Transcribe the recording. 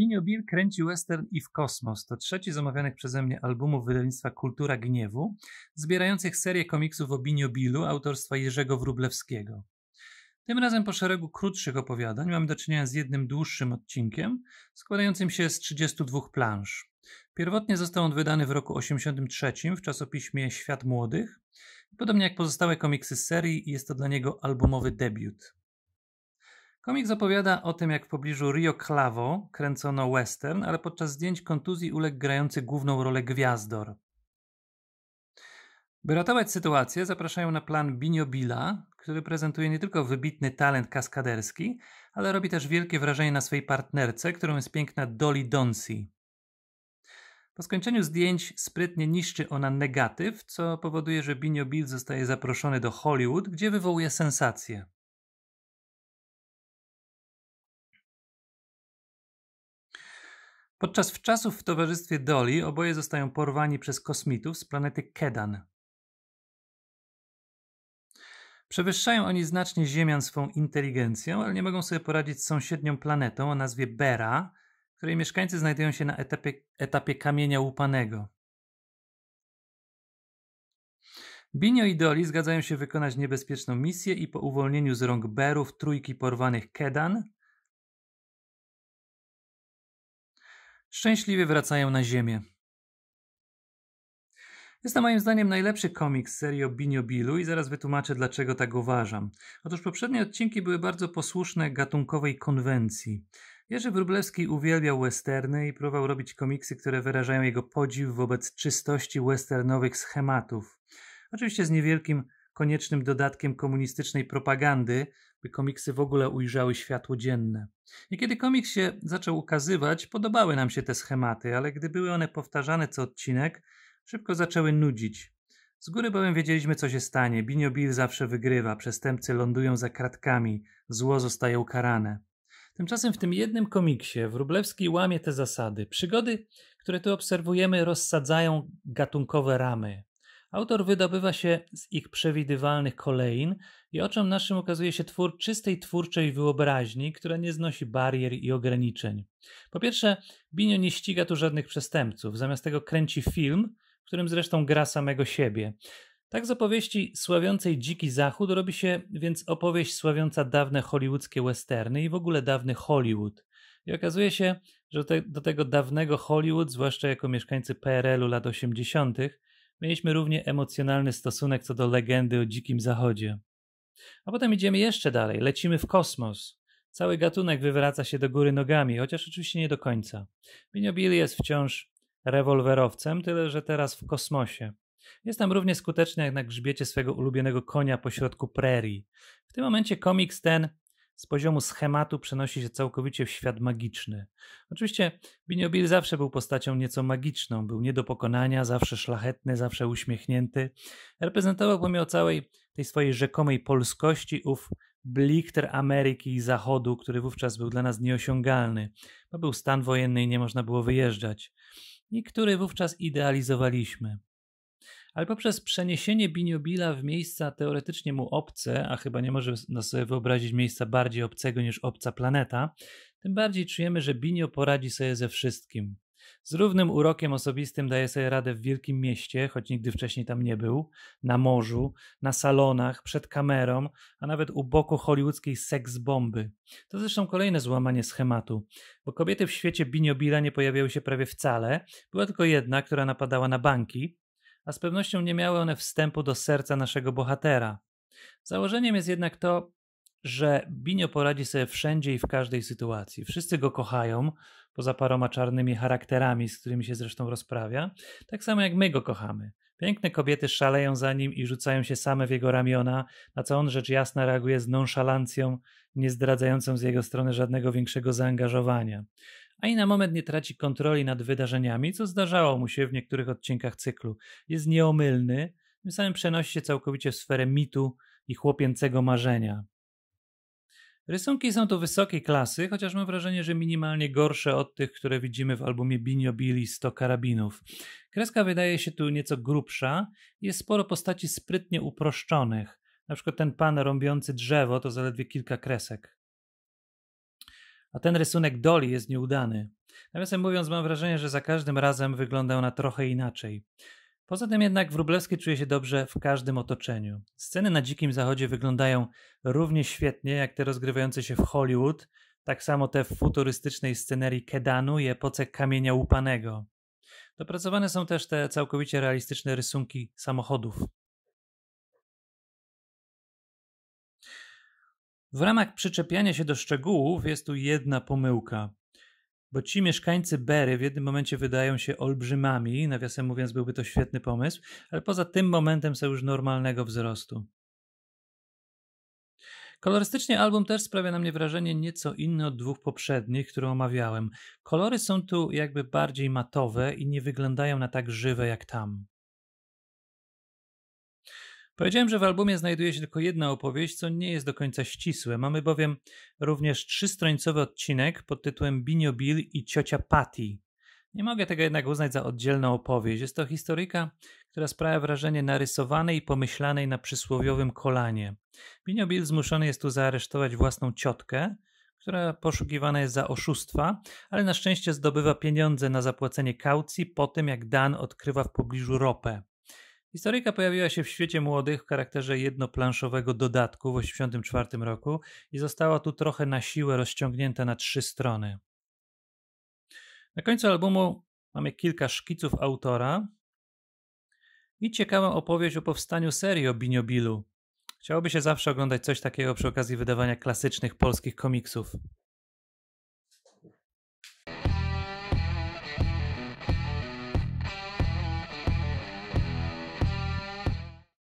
Binio Bill kręci western i w kosmos. To trzeci z omawianych przeze mnie albumów wydawnictwa Kultura Gniewu, zbierających serię komiksów o Binio Billu autorstwa Jerzego Wrublewskiego. Tym razem po szeregu krótszych opowiadań mamy do czynienia z jednym dłuższym odcinkiem, składającym się z 32 planż. Pierwotnie został on wydany w roku 1983 w czasopiśmie Świat Młodych. Podobnie jak pozostałe komiksy serii, jest to dla niego albumowy debiut. Komik zapowiada o tym, jak w pobliżu Rio Clavo kręcono western, ale podczas zdjęć kontuzji uległ grający główną rolę gwiazdor. By ratować sytuację, zapraszają na plan Binio Billa, który prezentuje nie tylko wybitny talent kaskaderski, ale robi też wielkie wrażenie na swojej partnerce, którą jest piękna Dolly Donsi. Po skończeniu zdjęć sprytnie niszczy ona negatyw, co powoduje, że Binio Bill zostaje zaproszony do Hollywood, gdzie wywołuje sensację. Podczas wczasów w towarzystwie Doli oboje zostają porwani przez kosmitów z planety Kedan. Przewyższają oni znacznie Ziemian swą inteligencją, ale nie mogą sobie poradzić z sąsiednią planetą o nazwie Bera, której mieszkańcy znajdują się na etapie, etapie kamienia łupanego. Binio i Doli zgadzają się wykonać niebezpieczną misję i po uwolnieniu z rąk Berów trójki porwanych Kedan szczęśliwie wracają na Ziemię. Jest to moim zdaniem najlepszy komiks serii o Binio i zaraz wytłumaczę dlaczego tak uważam. Otóż poprzednie odcinki były bardzo posłuszne gatunkowej konwencji. Jerzy Wróblewski uwielbiał westerny i próbował robić komiksy, które wyrażają jego podziw wobec czystości westernowych schematów. Oczywiście z niewielkim koniecznym dodatkiem komunistycznej propagandy, by komiksy w ogóle ujrzały światło dzienne. I kiedy komiks się zaczął ukazywać, podobały nam się te schematy, ale gdy były one powtarzane co odcinek, szybko zaczęły nudzić. Z góry bowiem wiedzieliśmy, co się stanie. Binio Bill zawsze wygrywa, przestępcy lądują za kratkami, zło zostaje ukarane. Tymczasem w tym jednym komiksie Wróblewski łamie te zasady. Przygody, które tu obserwujemy, rozsadzają gatunkowe ramy. Autor wydobywa się z ich przewidywalnych kolein i oczom naszym okazuje się twór czystej twórczej wyobraźni, która nie znosi barier i ograniczeń. Po pierwsze, Binio nie ściga tu żadnych przestępców, zamiast tego kręci film, w którym zresztą gra samego siebie. Tak z opowieści sławiącej Dziki Zachód robi się więc opowieść sławiąca dawne hollywoodzkie westerny i w ogóle dawny Hollywood. I okazuje się, że te, do tego dawnego Hollywood, zwłaszcza jako mieszkańcy PRL-u lat 80., Mieliśmy równie emocjonalny stosunek co do legendy o Dzikim Zachodzie. A potem idziemy jeszcze dalej, lecimy w kosmos. Cały gatunek wywraca się do góry nogami, chociaż oczywiście nie do końca. Miniobil jest wciąż rewolwerowcem, tyle że teraz w kosmosie. Jest tam równie skuteczny jak na grzbiecie swego ulubionego konia pośrodku prerii. W tym momencie komiks ten z poziomu schematu przenosi się całkowicie w świat magiczny. Oczywiście Biniobil zawsze był postacią nieco magiczną, był nie do pokonania, zawsze szlachetny, zawsze uśmiechnięty. Reprezentował pomimo całej tej swojej rzekomej polskości ów blichter Ameryki i Zachodu, który wówczas był dla nas nieosiągalny, bo był stan wojenny i nie można było wyjeżdżać. I który wówczas idealizowaliśmy ale poprzez przeniesienie Biniobila w miejsca teoretycznie mu obce, a chyba nie może sobie wyobrazić miejsca bardziej obcego niż obca planeta, tym bardziej czujemy, że Binio poradzi sobie ze wszystkim. Z równym urokiem osobistym daje sobie radę w wielkim mieście, choć nigdy wcześniej tam nie był, na morzu, na salonach, przed kamerą, a nawet u boku hollywoodzkiej seks bomby. To zresztą kolejne złamanie schematu, bo kobiety w świecie Biniobila nie pojawiały się prawie wcale, była tylko jedna, która napadała na banki, a z pewnością nie miały one wstępu do serca naszego bohatera. Założeniem jest jednak to, że Binio poradzi sobie wszędzie i w każdej sytuacji. Wszyscy go kochają, poza paroma czarnymi charakterami, z którymi się zresztą rozprawia, tak samo jak my go kochamy. Piękne kobiety szaleją za nim i rzucają się same w jego ramiona, na co on rzecz jasna reaguje z nonszalancją, nie zdradzającą z jego strony żadnego większego zaangażowania ani na moment nie traci kontroli nad wydarzeniami, co zdarzało mu się w niektórych odcinkach cyklu. Jest nieomylny, tym samym przenosi się całkowicie w sferę mitu i chłopięcego marzenia. Rysunki są to wysokiej klasy, chociaż mam wrażenie, że minimalnie gorsze od tych, które widzimy w albumie Binio Billy 100 karabinów. Kreska wydaje się tu nieco grubsza, jest sporo postaci sprytnie uproszczonych. Na przykład ten pan rąbiący drzewo to zaledwie kilka kresek a ten rysunek Doli jest nieudany. Nawiasem mówiąc, mam wrażenie, że za każdym razem wygląda ona trochę inaczej. Poza tym jednak Wróblewski czuje się dobrze w każdym otoczeniu. Sceny na Dzikim Zachodzie wyglądają równie świetnie jak te rozgrywające się w Hollywood, tak samo te w futurystycznej scenerii Kedanu i epoce kamienia łupanego. Dopracowane są też te całkowicie realistyczne rysunki samochodów. W ramach przyczepiania się do szczegółów jest tu jedna pomyłka, bo ci mieszkańcy Bery w jednym momencie wydają się olbrzymami, nawiasem mówiąc, byłby to świetny pomysł, ale poza tym momentem są już normalnego wzrostu. Kolorystycznie album też sprawia na mnie wrażenie nieco inne od dwóch poprzednich, które omawiałem. Kolory są tu jakby bardziej matowe i nie wyglądają na tak żywe jak tam. Powiedziałem, że w albumie znajduje się tylko jedna opowieść, co nie jest do końca ścisłe. Mamy bowiem również trzystrońcowy odcinek pod tytułem Binio Bill i ciocia Patty. Nie mogę tego jednak uznać za oddzielną opowieść. Jest to historyka, która sprawia wrażenie narysowanej i pomyślanej na przysłowiowym kolanie. Binio Bill zmuszony jest tu zaaresztować własną ciotkę, która poszukiwana jest za oszustwa, ale na szczęście zdobywa pieniądze na zapłacenie kaucji po tym, jak Dan odkrywa w pobliżu ropę. Historyka pojawiła się w świecie młodych w charakterze jednoplanszowego dodatku w 1984 roku i została tu trochę na siłę rozciągnięta na trzy strony. Na końcu albumu mamy kilka szkiców autora i ciekawą opowieść o powstaniu serii o Biniobilu. Chciałoby się zawsze oglądać coś takiego przy okazji wydawania klasycznych polskich komiksów.